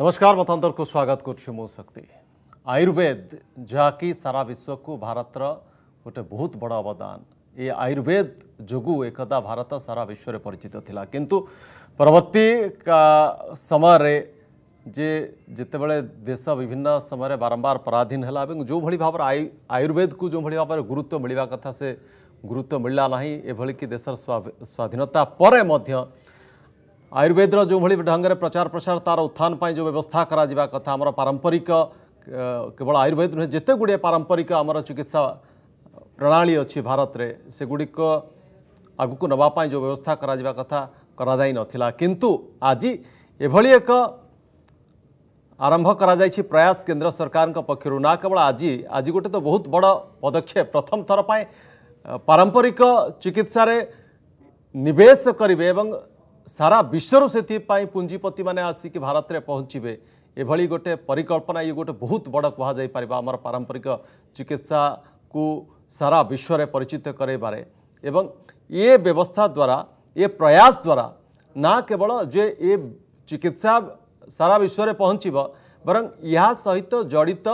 नमस्कार मतांतर को स्वागत करुक्ति आयुर्वेद जहाँ कि सारा विश्व को भारत गोटे बहुत बड़ अवदान ये आयुर्वेद जो एक भारत सारा विश्व में परिचित था किंतु परवर्त का समय रे जे जितेबले देश विभिन्न समय रे बारंबार पराधीन है जो भाई भाव आयुर्वेद को जो भाई भाव गुरुत्व मिलवा कथा से गुरुत्व मिलला ना ये देशर स्वाधीनता पर आयुर्वेद जो भाई ढंग से प्रचार प्रसार तार उत्थान जो व्यवस्था करता आम पारंपरिक केवल आयुर्वेद नुह जिते गुड़े पारंपरिक आम चिकित्सा प्रणाली अच्छी भारत में आग को नवापाई जो व्यवस्था करा कथा करा आज एभली एक आरंभ कर प्रयास केन्द्र सरकार पक्षर ना केवल आज आज गोटे तो बहुत बड़ पदक्षेप प्रथम थरपाई पारंपरिक चिकित्सा नवेश करेंगे ସାରା ବିଶ୍ୱରୁ ସେଥିପାଇଁ ପୁଞ୍ଜିପତିମାନେ ଆସିକି ଭାରତରେ ପହଞ୍ଚିବେ ଏଭଳି ଗୋଟେ ପରିକଳ୍ପନା ଇଏ ଗୋଟେ ବହୁତ ବଡ଼ କୁହାଯାଇପାରିବ ଆମର ପାରମ୍ପରିକ ଚିକିତ୍ସାକୁ ସାରା ବିଶ୍ୱରେ ପରିଚିତ କରାଇବାରେ ଏବଂ ଏ ବ୍ୟବସ୍ଥା ଦ୍ୱାରା ଏ ପ୍ରୟାସ ଦ୍ୱାରା ନା କେବଳ ଯେ ଏ ଚିକିତ୍ସା ସାରା ବିଶ୍ୱରେ ପହଞ୍ଚିବ ବରଂ ଏହା ସହିତ ଜଡ଼ିତ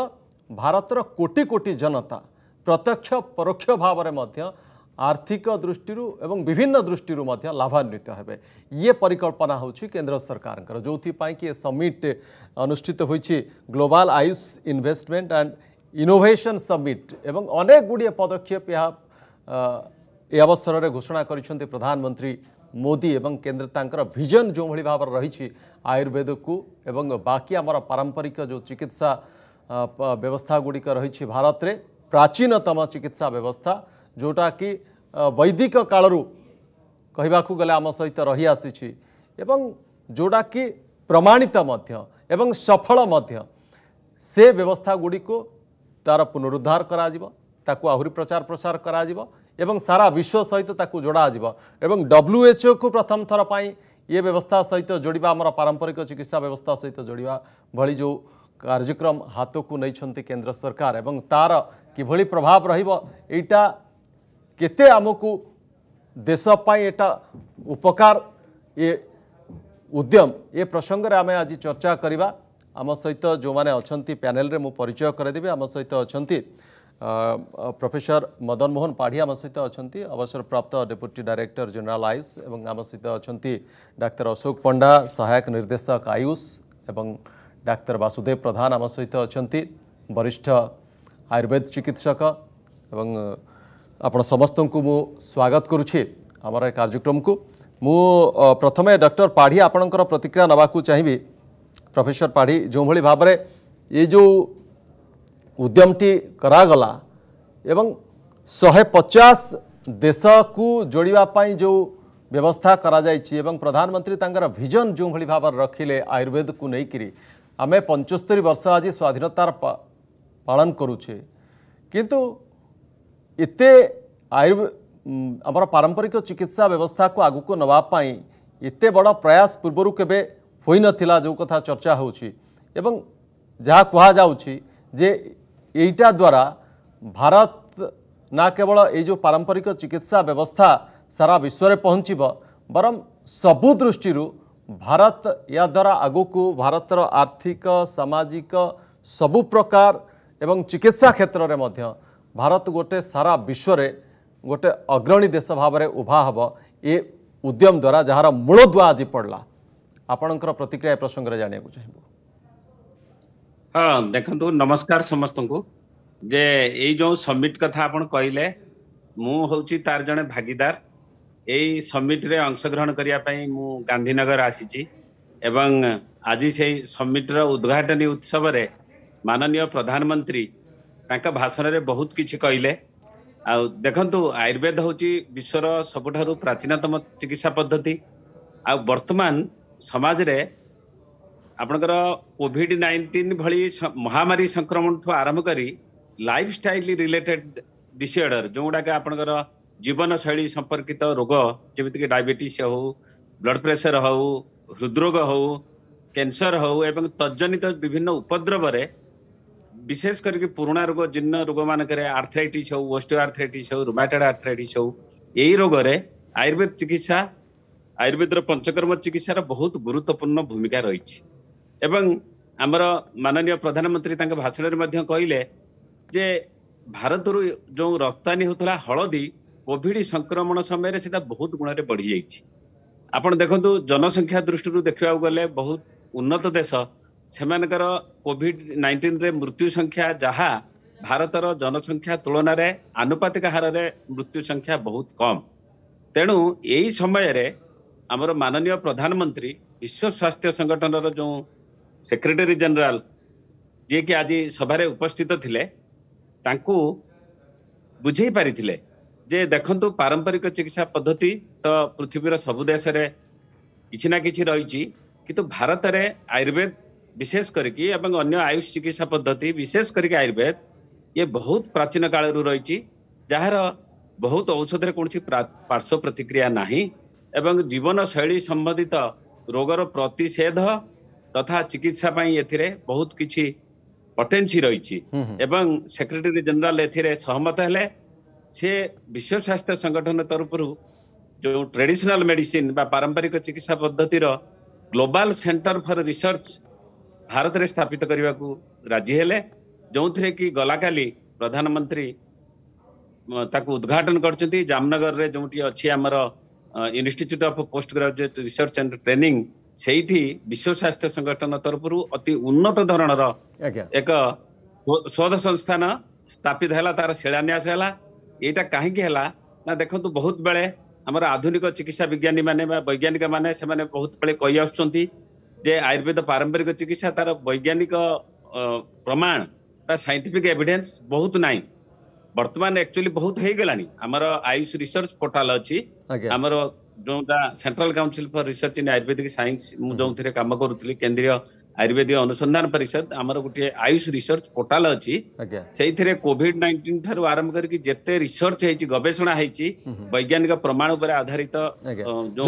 ଭାରତର କୋଟି କୋଟି ଜନତା ପ୍ରତ୍ୟକ୍ଷ ପରୋକ୍ଷ ଭାବରେ ମଧ୍ୟ आर्थिक दृष्टि विभिन्न दृष्टि लाभान्वित हे ये परिकल्पना हूँ केन्द्र सरकार जो कि समिट अनुष्ठित हो global Ayush investment and innovation summit एवं अनेक गुड़े पदक्षेप यह अवसर में घोषणा कर प्रधानमंत्री मोदी एवं केन्द्र तर भिजन जो भाई भाव रही आयुर्वेद को एवं बाकी आमर पारंपरिक जो चिकित्सा व्यवस्था गुड़िक रही भारत में प्राचीनतम चिकित्सा व्यवस्था ଯେଉଁଟାକି ବୈଦିକ କାଳରୁ କହିବାକୁ ଗଲେ ଆମ ସହିତ ରହିଆସିଛି ଏବଂ ଯେଉଁଟାକି ପ୍ରମାଣିତ ମଧ୍ୟ ଏବଂ ସଫଳ ମଧ୍ୟ ସେ ବ୍ୟବସ୍ଥା ଗୁଡ଼ିକୁ ତା'ର ପୁନରୁଦ୍ଧାର କରାଯିବ ତାକୁ ଆହୁରି ପ୍ରଚାର ପ୍ରସାର କରାଯିବ ଏବଂ ସାରା ବିଶ୍ୱ ସହିତ ତାକୁ ଯୋଡ଼ାଯିବ ଏବଂ ଡବ୍ଲ୍ୟୁଏଚ୍ଓକୁ ପ୍ରଥମ ଥର ପାଇଁ ଇଏ ବ୍ୟବସ୍ଥା ସହିତ ଯୋଡ଼ିବା ଆମର ପାରମ୍ପରିକ ଚିକିତ୍ସା ବ୍ୟବସ୍ଥା ସହିତ ଯୋଡ଼ିବା ଭଳି ଯେଉଁ କାର୍ଯ୍ୟକ୍ରମ ହାତକୁ ନେଇଛନ୍ତି କେନ୍ଦ୍ର ସରକାର ଏବଂ ତା'ର କିଭଳି ପ୍ରଭାବ ରହିବ ଏଇଟା କେତେ ଆମକୁ ଦେଶ ପାଇଁ ଏଟା ଉପକାର ଏ ଉଦ୍ୟମ ଏ ପ୍ରସଙ୍ଗରେ ଆମେ ଆଜି ଚର୍ଚ୍ଚା କରିବା ଆମ ସହିତ ଯେଉଁମାନେ ଅଛନ୍ତି ପ୍ୟାନେଲରେ ମୁଁ ପରିଚୟ କରାଇଦେବି ଆମ ସହିତ ଅଛନ୍ତି ପ୍ରଫେସର ମଦନ ମୋହନ ପାଢ଼ୀ ଆମ ସହିତ ଅଛନ୍ତି ଅବସରପ୍ରାପ୍ତ ଡେପୁଟି ଡାଇରେକ୍ଟର ଜେନେରାଲ ଆୟୁଷ ଏବଂ ଆମ ସହିତ ଅଛନ୍ତି ଡାକ୍ତର ଅଶୋକ ପଣ୍ଡା ସହାୟକ ନିର୍ଦ୍ଦେଶକ ଆୟୁଷ ଏବଂ ଡାକ୍ତର ବାସୁଦେବ ପ୍ରଧାନ ଆମ ସହିତ ଅଛନ୍ତି ବରିଷ୍ଠ ଆୟୁର୍ବେଦ ଚିକିତ୍ସକ ଏବଂ ଆପଣ ସମସ୍ତଙ୍କୁ ମୁଁ ସ୍ୱାଗତ କରୁଛି ଆମର ଏ କାର୍ଯ୍ୟକ୍ରମକୁ ମୁଁ ପ୍ରଥମେ ଡକ୍ଟର ପାଢ଼ୀ ଆପଣଙ୍କର ପ୍ରତିକ୍ରିୟା ନେବାକୁ ଚାହିଁବି ପ୍ରଫେସର ପାଢ଼ୀ ଯେଉଁଭଳି ଭାବରେ ଏ ଯେଉଁ ଉଦ୍ୟମଟି କରାଗଲା ଏବଂ ଶହେ ପଚାଶ ଦେଶକୁ ଯୋଡ଼ିବା ପାଇଁ ଯେଉଁ ବ୍ୟବସ୍ଥା କରାଯାଇଛି ଏବଂ ପ୍ରଧାନମନ୍ତ୍ରୀ ତାଙ୍କର ଭିଜନ୍ ଯେଉଁଭଳି ଭାବରେ ରଖିଲେ ଆୟୁର୍ବେଦକୁ ନେଇକରି ଆମେ ପଞ୍ଚସ୍ତରୀ ବର୍ଷ ଆଜି ସ୍ୱାଧୀନତାର ପାଳନ କରୁଛେ କିନ୍ତୁ ଏତେ ଆୟୁର୍ବେ ଆମର ପାରମ୍ପରିକ ଚିକିତ୍ସା ବ୍ୟବସ୍ଥାକୁ ଆଗକୁ ନେବା ପାଇଁ ଏତେ ବଡ଼ ପ୍ରୟାସ ପୂର୍ବରୁ କେବେ ହୋଇନଥିଲା ଯେଉଁ କଥା ଚର୍ଚ୍ଚା ହେଉଛି ଏବଂ ଯାହା କୁହାଯାଉଛି ଯେ ଏଇଟା ଦ୍ୱାରା ଭାରତ ନା କେବଳ ଏଇ ଯେଉଁ ପାରମ୍ପରିକ ଚିକିତ୍ସା ବ୍ୟବସ୍ଥା ସାରା ବିଶ୍ୱରେ ପହଞ୍ଚିବ ବରଂ ସବୁ ଦୃଷ୍ଟିରୁ ଭାରତ ଏହା ଦ୍ୱାରା ଆଗକୁ ଭାରତର ଆର୍ଥିକ ସାମାଜିକ ସବୁ ପ୍ରକାର ଏବଂ ଚିକିତ୍ସା କ୍ଷେତ୍ରରେ ମଧ୍ୟ ଭାରତ ଗୋଟେ ସାରା ବିଶ୍ୱରେ ଗୋଟେ ଅଗ୍ରଣୀ ଦେଶ ଭାବରେ ଉଭା ହେବ ଏ ଉଦ୍ୟମ ଦ୍ୱାରା ଯାହାର ମୂଳଦୁଆ ଆଜି ପଡ଼ିଲା ଆପଣଙ୍କର ପ୍ରତିକ୍ରିୟା ଏ ପ୍ରସଙ୍ଗରେ ଜାଣିବାକୁ ଚାହିଁବୁ ହଁ ଦେଖନ୍ତୁ ନମସ୍କାର ସମସ୍ତଙ୍କୁ ଯେ ଏଇ ଯେଉଁ ସମିଟ୍ କଥା ଆପଣ କହିଲେ ମୁଁ ହେଉଛି ତାର ଜଣେ ଭାଗିଦାର ଏଇ ସମିଟ୍ରେ ଅଂଶଗ୍ରହଣ କରିବା ପାଇଁ ମୁଁ ଗାନ୍ଧୀନଗର ଆସିଛି ଏବଂ ଆଜି ସେଇ ସମିଟ୍ର ଉଦ୍ଘାଟନୀ ଉତ୍ସବରେ ମାନନୀୟ ପ୍ରଧାନମନ୍ତ୍ରୀ ତାଙ୍କ ଭାଷଣରେ ବହୁତ କିଛି କହିଲେ ଆଉ ଦେଖନ୍ତୁ ଆୟୁର୍ବେଦ ହେଉଛି ବିଶ୍ୱର ସବୁଠାରୁ ପ୍ରାଚୀନତମ ଚିକିତ୍ସା ପଦ୍ଧତି ଆଉ ବର୍ତ୍ତମାନ ସମାଜରେ ଆପଣଙ୍କର କୋଭିଡ଼ ନାଇଣ୍ଟିନ୍ ଭଳି ମହାମାରୀ ସଂକ୍ରମଣଠୁ ଆରମ୍ଭ କରି ଲାଇଫ୍ ଷ୍ଟାଇଲ୍ ରିଲେଟେଡ୍ ଡିସଅର୍ଡର ଯେଉଁଗୁଡ଼ାକ ଆପଣଙ୍କର ଜୀବନଶୈଳୀ ସମ୍ପର୍କିତ ରୋଗ ଯେମିତିକି ଡାଇବେଟିସ୍ ହଉ ବ୍ଲଡ଼ ପ୍ରେସର ହଉ ହୃଦରୋଗ ହଉ କ୍ୟାନ୍ସର ହଉ ଏବଂ ତଜ୍ଜନିତ ବିଭିନ୍ନ ଉପଦ୍ରବରେ ବିଶେଷ କରିକି ପୁରୁଣା ରୋଗ ଜିନ୍ନ ରୋଗ ମାନଙ୍କରେ ଆର୍ଥାଇଟିସ୍ ହଉ ଓଷ୍ଟିଓ ଆର୍ଥାଇଟିସ୍ ହଉ ରୁମାଟେଡ୍ ଆର୍ଥାଇଟିସ୍ ହଉ ଏଇ ରୋଗରେ ଆୟୁର୍ବେଦ ଚିକିତ୍ସା ଆୟୁର୍ବେଦର ପଞ୍ଚକର୍ମ ଚିକିତ୍ସାର ବହୁତ ଗୁରୁତ୍ୱପୂର୍ଣ୍ଣ ଭୂମିକା ରହିଛି ଏବଂ ଆମର ମାନନୀୟ ପ୍ରଧାନମନ୍ତ୍ରୀ ତାଙ୍କ ଭାଷଣରେ ମଧ୍ୟ କହିଲେ ଯେ ଭାରତରୁ ଯେଉଁ ରପ୍ତାନୀ ହେଉଥିଲା ହଳଦୀ କୋଭିଡ ସଂକ୍ରମଣ ସମୟରେ ସେଇଟା ବହୁତ ଗୁଣରେ ବଢିଯାଇଛି ଆପଣ ଦେଖନ୍ତୁ ଜନସଂଖ୍ୟା ଦୃଷ୍ଟିରୁ ଦେଖିବାକୁ ଗଲେ ବହୁତ ଉନ୍ନତ ଦେଶ ସେମାନଙ୍କର କୋଭିଡ ନାଇଣ୍ଟିନରେ ମୃତ୍ୟୁ ସଂଖ୍ୟା ଯାହା ଭାରତର ଜନସଂଖ୍ୟା ତୁଳନାରେ ଆନୁପାତିକ ହାରରେ ମୃତ୍ୟୁ ସଂଖ୍ୟା ବହୁତ କମ୍ ତେଣୁ ଏହି ସମୟରେ ଆମର ମାନନୀୟ ପ୍ରଧାନମନ୍ତ୍ରୀ ବିଶ୍ୱ ସ୍ୱାସ୍ଥ୍ୟ ସଂଗଠନର ଯେଉଁ ସେକ୍ରେଟାରୀ ଜେନେରାଲ ଯିଏକି ଆଜି ସଭାରେ ଉପସ୍ଥିତ ଥିଲେ ତାଙ୍କୁ ବୁଝେଇ ପାରିଥିଲେ ଯେ ଦେଖନ୍ତୁ ପାରମ୍ପରିକ ଚିକିତ୍ସା ପଦ୍ଧତି ତ ପୃଥିବୀର ସବୁ ଦେଶରେ କିଛି ନା କିଛି ରହିଛି କିନ୍ତୁ ଭାରତରେ ଆୟୁର୍ବେଦ विशेष करके एवं अन्य आयुष चिकित्सा पद्धति विशेष करके आयुर्वेद ये बहुत प्राचीन कालरू रही जार बहुत औषधर कौन पार्श्व प्रतिक्रिया ना एवं जीवन शैली संबंधित रोगर प्रतिषेध तथा चिकित्सा एथिरे बहुत किसी पटेन्सी रही एवं सेक्रेटरी जनरल एथिरे सहमत हेले से विश्व स्वास्थ्य संगठन तरफ जो ट्रेडिशनल मेडिसिन बा पारंपरिक चिकित्सा पद्धतिर global centre for research Bharat में स्थापित करने को राजी हेले जो थे कि गलाकाली प्रधानमंत्री उद्घाटन करनगर में जो अच्छी आमर institute of post graduate research and training से विश्व स्वास्थ्य संगठन तरफ अति उन्नत धरण एक शोध संस्थान स्थापित है तार शिलान्यास है यहाँ कहीं देखो बहुत बेले आम आधुनिक चिकित्सा विज्ञानी मान वैज्ञानिक मैंने बहुत बेले कही आस ଯେ ଆୟୁର୍ବେଦ ପାରମ୍ପରିକ ଚିକିତ୍ସା ତାର ବୈଜ୍ଞାନିକ ପ୍ରମାଣ ତା ସାଇଣ୍ଟିଫିକ ଏଭିଡେନ୍ସ ବହୁତ ନାହିଁ ବର୍ତ୍ତମାନ ଆକ୍ଚୁଆଲି ବହୁତ ହେଇଗଲାଣି ଆମର ଆୟୁଷ ରିସର୍ଚ୍ଚ ପୋର୍ଟାଲ ଅଛି ଆମର ଯୋଉଟା central council for research in Ayurvedic science ମୁଁ ଯୋଉଥିରେ କାମ କରୁଥିଲି କେନ୍ଦ୍ରୀୟ ଆୟୁର୍ବେଦିକ ଅନୁସନ୍ଧାନ ପରିଷଦ ଆମର ଗୋଟିଏ ଆୟୁଷ ରିସର୍ଚ୍ଚ ପୋର୍ଟାଲ ଅଛି ସେଇଥିରେ କୋଭିଡ ନାଇଣ୍ଟିନ ଠାରୁ ଆରମ୍ଭ କରିକି ଯେତେ ରିସର୍ଚ୍ଚ ହେଇଛି ଗବେଷଣା ହେଇଛି ବୈଜ୍ଞାନିକ ପ୍ରମାଣ ଉପରେ ଆଧାରିତ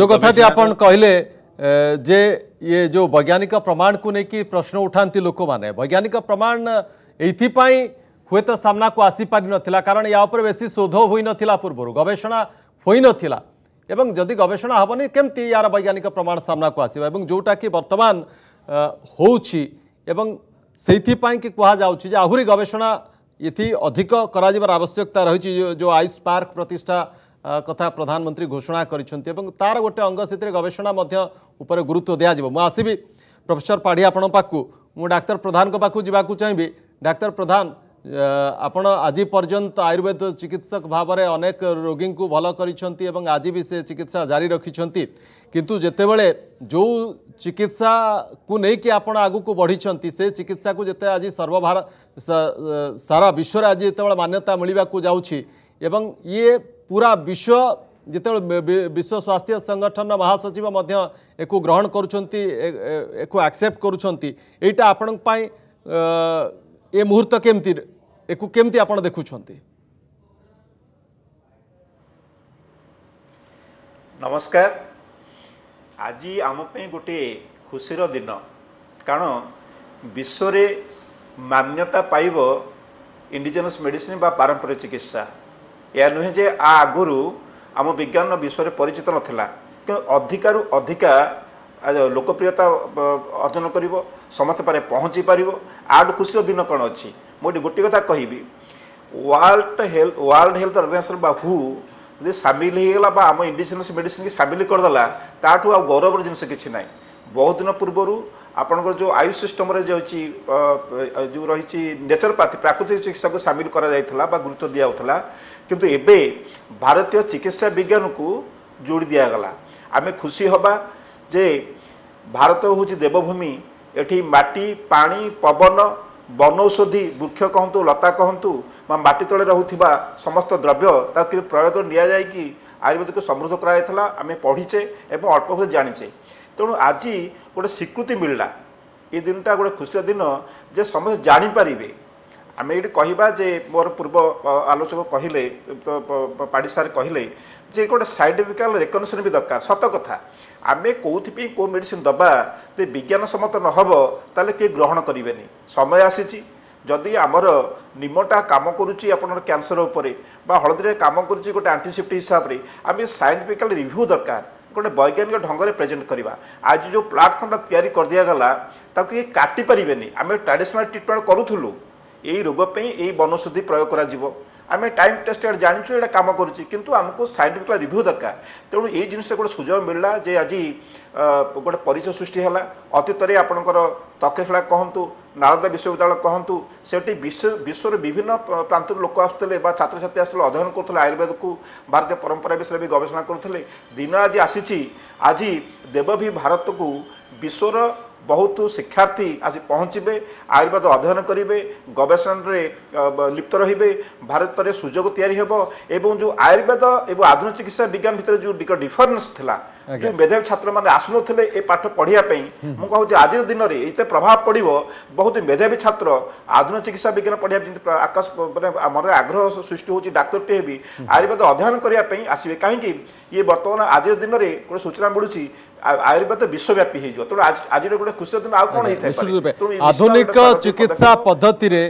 ଯୋଉ କଥାଟି ଆପଣ କହିଲେ जे ये जो वैज्ञानिक प्रमाण को लेकिन प्रश्न उठाती लोक मैंने वैज्ञानिक प्रमाण ये हुए तो सामना को आसीपारी नाला कारण या बेस शोध हो नाला पूर्व गवेषणा हो नाला एवं जदि गवेषणा हेनी कमी यार वैज्ञानिक प्रमाण सामना को आसवा जोटा कि बर्तमान होपाई कि कहु आहरी गवेषणा ये अधिक कर आवश्यकता रही जो आयुष पार्क प्रतिष्ठा कथा प्रधानमंत्री घोषणा कर गोटे अंग से गवेषणा गुरुत्व दिजा आसबि प्रफेसर पाढ़ी आपण डाक्तर प्रधान जावाक चाहिए डाक्तर प्रधान आप आज पर्यंत आयुर्वेद चिकित्सक भाव में अनेक रोगी को भल कर आज भी से चिकित्सा जारी रखिंट किंतु जितेबले जो चिकित्सा को लेकिन आप आगक बढ़ी से चिकित्सा को जिते आज सर्वभार सारा विश्व आज जो मान्यता मिलवाक जाए ପୁରା ବିଶ୍ୱ ଯେତେବେଳେ ବିଶ୍ୱ ସ୍ୱାସ୍ଥ୍ୟ ସଂଗଠନର ମହାସଚିବ ମଧ୍ୟ ଏକୁ ଗ୍ରହଣ କରୁଛନ୍ତି ଏକୁ ଆକ୍ସେପ୍ଟ କରୁଛନ୍ତି ଏଇଟା ଆପଣଙ୍କ ପାଇଁ ଏ ମୁହୂର୍ତ୍ତ କେମିତି ଏକୁ କେମିତି ଆପଣ ଦେଖୁଛନ୍ତି ନମସ୍କାର ଆଜି ଆମ ପାଇଁ ଗୋଟିଏ ଖୁସିର ଦିନ କାରଣ ବିଶ୍ୱରେ ମାନ୍ୟତା ପାଇବ ଇଣ୍ଡିଜେନସ୍ ମେଡ଼ିସିନ୍ ବା ପାରମ୍ପରିକ ଚିକିତ୍ସା ଏହା ନୁହେଁ ଯେ ଆ ଆଗରୁ ଆମ ବିଜ୍ଞାନ ବିଷୟରେ ପରିଚିତ ନଥିଲା କିନ୍ତୁ ଅଧିକାରୁ ଅଧିକା ଲୋକପ୍ରିୟତା ଅର୍ଜନ କରିବ ସମସ୍ତେ ପାରେ ପହଞ୍ଚି ପାରିବ ଆଠୁ ଖୁସିର ଦିନ କ'ଣ ଅଛି ମୁଁ ଏଠି ଗୋଟିଏ କଥା କହିବି world health world health organization ବା ହୁ ଯଦି ସାମିଲ ହୋଇଗଲା ବା ଆମ ଇଣ୍ଡିଜିନସ୍ ମେଡ଼ିସିନ୍କି ସାମିଲ କରିଦେଲା ତାଠୁ ଆଉ ଗୌରବର ଜିନିଷ କିଛି ନାହିଁ ବହୁତ ଦିନ ପୂର୍ବରୁ ଆପଣଙ୍କର ଯେଉଁ ଆୟୁଷ ସିଷ୍ଟମରେ ଯାଉଛି ଯେଉଁ ରହିଛି ନେଚରୋପାଥି ପ୍ରାକୃତିକ ଚିକିତ୍ସାକୁ ସାମିଲ କରାଯାଇଥିଲା ବା ଗୁରୁତ୍ୱ ଦିଆଯାଉଥିଲା କିନ୍ତୁ ଏବେ ଭାରତୀୟ ଚିକିତ୍ସା ବିଜ୍ଞାନକୁ ଯୋଡ଼ି ଦିଆଗଲା ଆମେ ଖୁସି ହେବା ଯେ ଭାରତ ହେଉଛି ଦେବଭୂମି ଏଠି ମାଟି ପାଣି ପବନ ବନୌଷଧି ବୃକ୍ଷ କହନ୍ତୁ ଲତା କହନ୍ତୁ ବା ମାଟି ତଳେ ରହୁଥିବା ସମସ୍ତ ଦ୍ରବ୍ୟ ତାକୁ କିନ୍ତୁ ପ୍ରୟୋଗ ନିଆଯାଇକି ଆୟୁର୍ବେଦକୁ ସମୃଦ୍ଧ କରାଯାଇଥିଲା ଆମେ ପଢ଼ିଛେ ଏବଂ ଅଳ୍ପ ଜାଣିଛେ ତେଣୁ ଆଜି ଗୋଟେ ସ୍ୱୀକୃତି ମିଳିଲା ଏ ଦିନଟା ଗୋଟେ ଖୁସିର ଦିନ ଯେ ସମସ୍ତେ ଜାଣିପାରିବେ ଆମେ ଏଇଠି କହିବା ଯେ ମୋର ପୂର୍ବ ଆଲୋଚକ କହିଲେ ପାଢ଼ି ସାର୍ କହିଲେ ଯେ ଗୋଟେ ସାଇଣ୍ଟିଫିକାଲ ରେକଗ୍ନେସନ୍ ବି ଦରକାର ସତ କଥା ଆମେ କେଉଁଥିପାଇଁ କେଉଁ ମେଡ଼ିସିନ୍ ଦେବା ଯେ ବିଜ୍ଞାନସମ୍ମତ ନ ହେବ ତାହେଲେ କିଏ ଗ୍ରହଣ କରିବେନି ସମୟ ଆସିଛି ଯଦି ଆମର ନିମଟା କାମ କରୁଛି ଆପଣଙ୍କର କ୍ୟାନ୍ସର ଉପରେ ବା ହଳଦୀରେ କାମ କରୁଛି ଗୋଟେ ଆଣ୍ଟିସିପ୍ଟି ହିସାବରେ ଆମେ ସାଇଣ୍ଟିଫିକାଲ ରିଭ୍ୟୁ ଦରକାର ଗୋଟେ ବୈଜ୍ଞାନିକ ଢଙ୍ଗରେ ପ୍ରେଜେଣ୍ଟ କରିବା ଆଜି ଯେଉଁ ପ୍ଲାଟଫର୍ମଟା ତିଆରି କରିଦିଆଗଲା ତାକୁ କିଏ କାଟିପାରିବେନି ଆମେ ଟ୍ରାଡ଼ିସନାଲ୍ ଟ୍ରିଟମେଣ୍ଟ କରୁଥିଲୁ ଏଇ ରୋଗ ପାଇଁ ଏଇ ବନୌଷଧି ପ୍ରୟୋଗ କରାଯିବ আমি টাইম টেস্টেড জাঁচু এটা কাম করছি কিন্তু আমি সাইন্টিফিক রিভিউ দরকার তেমন এই জিনিসটা গোটে সুযোগ মিললা যে আজ গোটে পরিচয় সৃষ্টি হল অতীতরে আপনার তক্ষশিলা কহতু নারদা বিশ্ববিদ্যালয় কহতু সেটি বিশ্ব বিশ্বর বিভিন্ন প্রান্তর লোক আসুলে বা ছাত্রছাত্রী আসলে অধ্যয়ন করুলে আয়ুর্বেদকু ভারতীয় পরম্পরা বিষয়ে বি গবেষণা করুলে দিন আজ আসিছি আজ দেবভী ভারতকু বিশ্বর ବହୁତ ଶିକ୍ଷାର୍ଥୀ ଆସି ପହଞ୍ଚିବେ ଆୟୁର୍ବେଦ ଅଧ୍ୟୟନ କରିବେ ଗବେଷଣାରେ ଲିପ୍ତ ରହିବେ ଭାରତରେ ସୁଯୋଗ ତିଆରି ହେବ ଏବଂ ଯେଉଁ ଆୟୁର୍ବେଦ ଏବଂ ଆଧୁନିକ ଚିକିତ୍ସା ବିଜ୍ଞାନ ଭିତରେ ଯେଉଁ ଟିକେ ଡିଫରେନ୍ସ ଥିଲା ଯେଉଁ ମେଧାବୀ ଛାତ୍ରମାନେ ଆସୁନଥିଲେ ଏ ପାଠ ପଢ଼ିବା ପାଇଁ ମୁଁ କହୁଛି ଆଜିର ଦିନରେ ଏତେ ପ୍ରଭାବ ପଡ଼ିବ ବହୁତ ମେଧାବୀ ଛାତ୍ର ଆଧୁନିକ ଚିକିତ୍ସା ବିଜ୍ଞାନ ପଢ଼ିବା ଯେମିତି ଆକାଶ ମାନେ ମନରେ ଆଗ୍ରହ ସୃଷ୍ଟି ହେଉଛି ଡାକ୍ତରଟିଏ ହେବି ଆୟୁର୍ବେଦ ଅଧ୍ୟୟନ କରିବା ପାଇଁ ଆସିବେ କାହିଁକି ଇଏ ବର୍ତ୍ତମାନ ଆଜିର ଦିନରେ ଗୋଟେ ସୂଚନା ମିଳୁଛି ଆୟୁର୍ବେଦ ବିଶ୍ୱବ୍ୟାପୀ ହେଇଯିବ ତେଣୁ ଆଜିର ଗୋଟେ ଖୁସିର ଦିନ ଆଉ କ'ଣ ହେଇଥାଏ ଆଧୁନିକ ଚିକିତ୍ସା ପଦ୍ଧତିରେ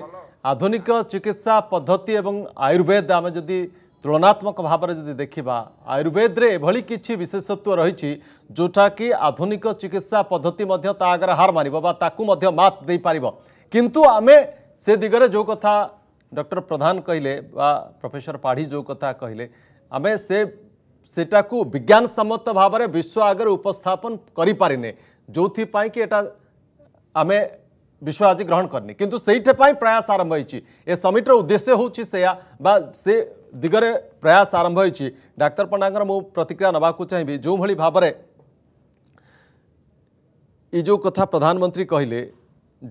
ଆଧୁନିକ ଚିକିତ୍ସା ପଦ୍ଧତି ଏବଂ ଆୟୁର୍ବେଦ ଆମେ ଯଦି ତୁଳନାତ୍ମକ ଭାବରେ ଯଦି ଦେଖିବା ଆୟୁର୍ବେଦରେ ଏଭଳି କିଛି ବିଶେଷତ୍ୱ ରହିଛି ଯେଉଁଟାକି ଆଧୁନିକ ଚିକିତ୍ସା ପଦ୍ଧତି ମଧ୍ୟ ତା ଆଗରେ ହାର ମାରିବ ବା ତାକୁ ମଧ୍ୟ ମାତ୍ ଦେଇପାରିବ କିନ୍ତୁ ଆମେ ସେ ଦିଗରେ ଯେଉଁ କଥା ଡକ୍ଟର ପ୍ରଧାନ କହିଲେ ବା ପ୍ରଫେସର ପାଢ଼ୀ ଯେଉଁ କଥା କହିଲେ ଆମେ ସେ সেটাকু विज्ञान सम्मत भाव में विश्व आगे उपस्थापन करें जो कि आम विश्व आज ग्रहण करनी किंतु से प्रयास आरंभ हो समिटर उद्देश्य हूँ से बा से दिगरे प्रयास आरंभ हो डाक्तर पंडा मु प्रतिक्रिया नाक चाहिए जो भाई भाव ये जो कथा प्रधानमंत्री कहले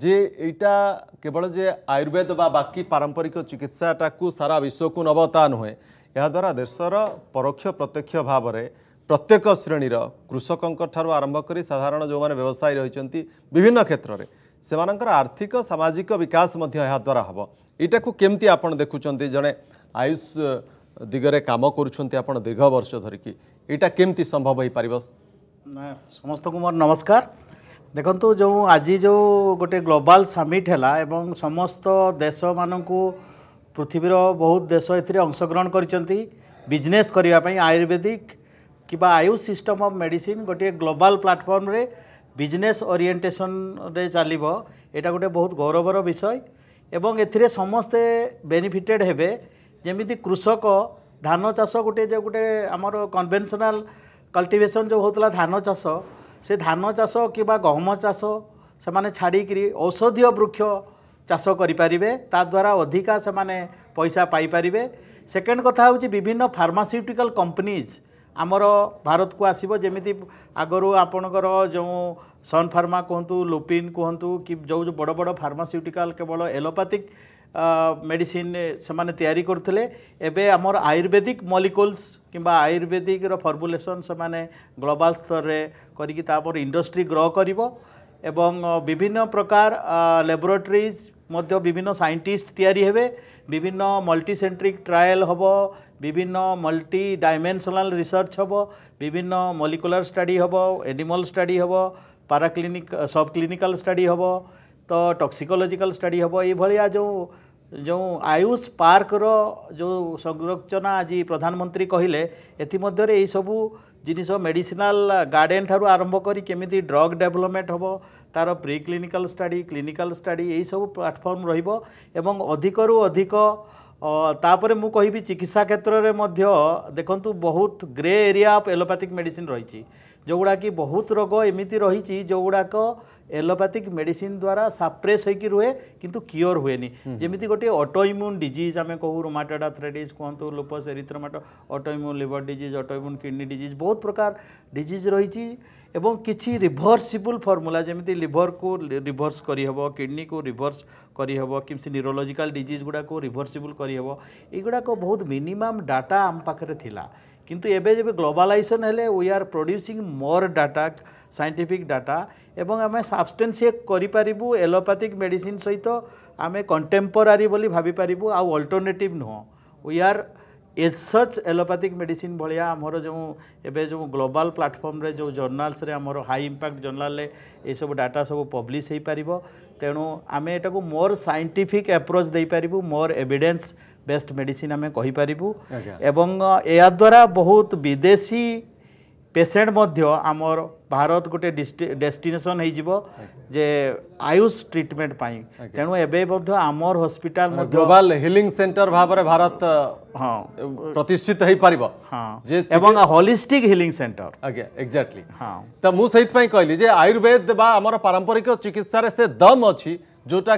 जे या केवल जे आयुर्वेद बा बाकी पारंपरिक चिकित्सा टाकू सारा विश्व को नबता नुहे ଏହାଦ୍ୱାରା ଦେଶର ପରୋକ୍ଷ ପ୍ରତ୍ୟକ୍ଷ ଭାବରେ ପ୍ରତ୍ୟେକ ଶ୍ରେଣୀର କୃଷକଙ୍କ ଠାରୁ ଆରମ୍ଭ କରି ସାଧାରଣ ଯେଉଁମାନେ ବ୍ୟବସାୟୀ ରହିଛନ୍ତି ବିଭିନ୍ନ କ୍ଷେତ୍ରରେ ସେମାନଙ୍କର ଆର୍ଥିକ ସାମାଜିକ ବିକାଶ ମଧ୍ୟ ଏହାଦ୍ୱାରା ହେବ ଏଇଟାକୁ କେମିତି ଆପଣ ଦେଖୁଛନ୍ତି ଜଣେ ଆୟୁଷ ଦିଗରେ କାମ କରୁଛନ୍ତି ଆପଣ ଦୀର୍ଘ ବର୍ଷ ଧରିକି ଏଇଟା କେମିତି ସମ୍ଭବ ହୋଇପାରିବ ସମସ୍ତଙ୍କୁ ମୋର ନମସ୍କାର ଦେଖନ୍ତୁ ଯେଉଁ ଆଜି ଯେଉଁ ଗୋଟେ ଗ୍ଲୋବାଲ୍ ସମିଟ୍ ହେଲା ଏବଂ ସମସ୍ତ ଦେଶମାନଙ୍କୁ ପୃଥିବୀର ବହୁତ ଦେଶ ଏଥିରେ ଅଂଶଗ୍ରହଣ କରିଛନ୍ତି ବିଜନେସ୍ କରିବା ପାଇଁ ଆୟୁର୍ବେଦିକ କିମ୍ବା ଆୟୁଷ ସିଷ୍ଟମ୍ ଅଫ୍ ମେଡ଼ିସିନ୍ ଗୋଟିଏ ଗ୍ଲୋବାଲ୍ ପ୍ଲାଟଫର୍ମରେ ବିଜନେସ୍ ଓରିଏଣ୍ଟେସନ୍ରେ ଚାଲିବ ଏଇଟା ଗୋଟେ ବହୁତ ଗୌରବର ବିଷୟ ଏବଂ ଏଥିରେ ସମସ୍ତେ ବେନିଫିଟେଡ଼୍ ହେବେ ଯେମିତି କୃଷକ ଧାନ ଚାଷ ଗୋଟେ ଯେ ଗୋଟେ ଆମର କନଭେନସନାଲ୍ କଲ୍ଟିଭେସନ୍ ଯେଉଁ ହେଉଥିଲା ଧାନ ଚାଷ ସେ ଧାନ ଚାଷ କିମ୍ବା ଗହମ ଚାଷ ସେମାନେ ଛାଡ଼ିକିରି ଔଷଧୀୟ ବୃକ୍ଷ ଚାଷ କରିପାରିବେ ତାଦ୍ୱାରା ଅଧିକା ସେମାନେ ପଇସା ପାଇପାରିବେ ସେକେଣ୍ଡ କଥା ହେଉଛି ବିଭିନ୍ନ ଫାର୍ମାସ୍ୟୁଟିକାଲ୍ କମ୍ପାନୀଜ୍ ଆମର ଭାରତକୁ ଆସିବ ଯେମିତି ଆଗରୁ ଆପଣଙ୍କର ଯେଉଁ ସନ୍ ଫାର୍ମା କୁହନ୍ତୁ ଲୁପିନ୍ କୁହନ୍ତୁ କି ଯେଉଁ ଯେଉଁ ବଡ଼ ବଡ଼ ଫାର୍ମାସ୍ୟୁଟିକାଲ୍ କେବଳ ଏଲୋପାଥିକ୍ ମେଡ଼ିସିନ୍ ସେମାନେ ତିଆରି କରୁଥିଲେ ଏବେ ଆମର ଆୟୁର୍ବେଦିକ ମଲିକୁଲ୍ସ କିମ୍ବା ଆୟୁର୍ବେଦିକର ଫର୍ମୁଲେସନ୍ ସେମାନେ ଗ୍ଲୋବାଲ୍ ସ୍ତରରେ କରିକି ତାପରେ ଇଣ୍ଡଷ୍ଟ୍ରି ଗ୍ରୋ କରିବ ଏବଂ ବିଭିନ୍ନ ପ୍ରକାର ଲାବୋରେଟୋରିଜ୍ ମଧ୍ୟ ବିଭିନ୍ନ ସାଇଣ୍ଟିଷ୍ଟ ତିଆରି ହେବେ ବିଭିନ୍ନ ମଲ୍ଟି ସେଣ୍ଟ୍ରିକ୍ ଟ୍ରାଏଲ୍ ହେବ ବିଭିନ୍ନ ମଲ୍ଟି ଡାଇମେନ୍ସନାଲ୍ ରିସର୍ଚ୍ଚ ହେବ ବିଭିନ୍ନ ମଲିକୁଲାର ଷ୍ଟଡି ହେବ ଏନିମଲ୍ ଷ୍ଟଡି ହେବ ପାରାକ୍ଲିନିକ୍ ସବ୍ କ୍ଲିନିକାଲ୍ ଷ୍ଟଡି ହେବ ତ ଟକ୍ସିକୋଲୋଜିକାଲ୍ ଷ୍ଟଡି ହେବ ଏଇଭଳିଆ ଯେଉଁ ଯେଉଁ ଆୟୁଷ ପାର୍କର ଯେଉଁ ସଂରଚନା ଆଜି ପ୍ରଧାନମନ୍ତ୍ରୀ କହିଲେ ଏଥିମଧ୍ୟରେ ଏହିସବୁ ଜିନିଷ ମେଡ଼ିସିନାଲ ଗାର୍ଡ଼େନ୍ ଠାରୁ ଆରମ୍ଭ କରି କେମିତି ଡ୍ରଗ୍ ଡେଭଲପମେଣ୍ଟ ହେବ তার pre clinical study clinical study এইসব প্লাটফর্ম রহব এবং অধিকরু অধিক তাপরে মু কহিবি চিকিৎসা ক্ষেত্রে মধ্য দেখন্তু বহুত grey area of allopathic medicine রয়েছে যেগুড়া কি বহুত রোগ এমিতি রয়েছে যেগুড়াক এলোপ্যাথিক মেডিসিন দ্বারা সাপ্রেস হয়েকি রুহে কিন্তু কিওর হুয়েনি যেমিতি গোটি অটোইম্যুন ডিজিজ আমি কহু রোমাটোড আর্থ্রাইটিস কুহতু lupus erythematosus autoimmune liver disease autoimmune kidney disease বহুত প্রকার ডিজিজ রয়েছে ଏବଂ କିଛି ରିଭର୍ସିବୁଲ୍ ଫର୍ମୁଲା ଯେମିତି ଲିଭରକୁ ରିଭର୍ସ କରିହେବ କିଡ଼ନୀକୁ ରିଭର୍ସ କରିହେବ କିମ୍ସି ନ୍ୟୁରୋଲୋଜିକାଲ୍ ଡିଜିଜ୍ ଗୁଡ଼ାକୁ ରିଭର୍ସିବୁଲ୍ କରିହେବ ଏଗୁଡ଼ାକ ବହୁତ ମିନିମମ୍ ଡାଟା ଆମ ପାଖରେ ଥିଲା କିନ୍ତୁ ଏବେ ଯେବେ ଗ୍ଲୋବାଲାଇଜେସନ୍ ହେଲେ we are producing more data scientific data ଏବଂ ଆମେ ସବଷ୍ଟେନ୍ସିଏଟ୍ କରିପାରିବୁ ଏଲୋପାଥିକ୍ ମେଡ଼ିସିନ୍ ସହିତ ଆମେ କଣ୍ଟେମ୍ପୋରାରୀ ବୋଲି ଭାବିପାରିବୁ ଆଉ ଅଲ୍ଟରନେଟିଭ୍ ନୁହଁ ୱି ଆର୍ एसच सच एलोपाथिक मेडिसीन भाया आमर जो एवं जो ग्लोबाल प्लाटफर्म जो जर्नाल्स आमर हाई इम्पैक्ट जर्नाल ये सब डाटा सब पब्लिश हो पार तेणु आम एटा मोर सैंटिफिक एप्रोच दे पारू मोर एविडेन्स बेस्ड मेडिसीन आम कहींपारू एवं याद्वारा बहुत विदेशी পেসেন্ট মধ্য আমার ভারত গোটে ডেস্টিনেসন হয়ে যাব আচ্ছা। যে আয়ুষ ট্রিটমেন্ট পাই আচ্ছা। তেণু এবে আমার হসপিটাল মানে গ্লোবাল হিলিং সেন্টার ভাবে ভারত হ্যাঁ প্রতিষ্ঠিত হয়ে পার এবং হলিষ্টিক হিলিং সেন্টার আজ্ঞা এক্সাক্টলি হ্যাঁ তো মু সেইপাই কইলি যে আয়ুর্বেদ বা আমার পারম্পরিক চিকিৎসার সে দম অছি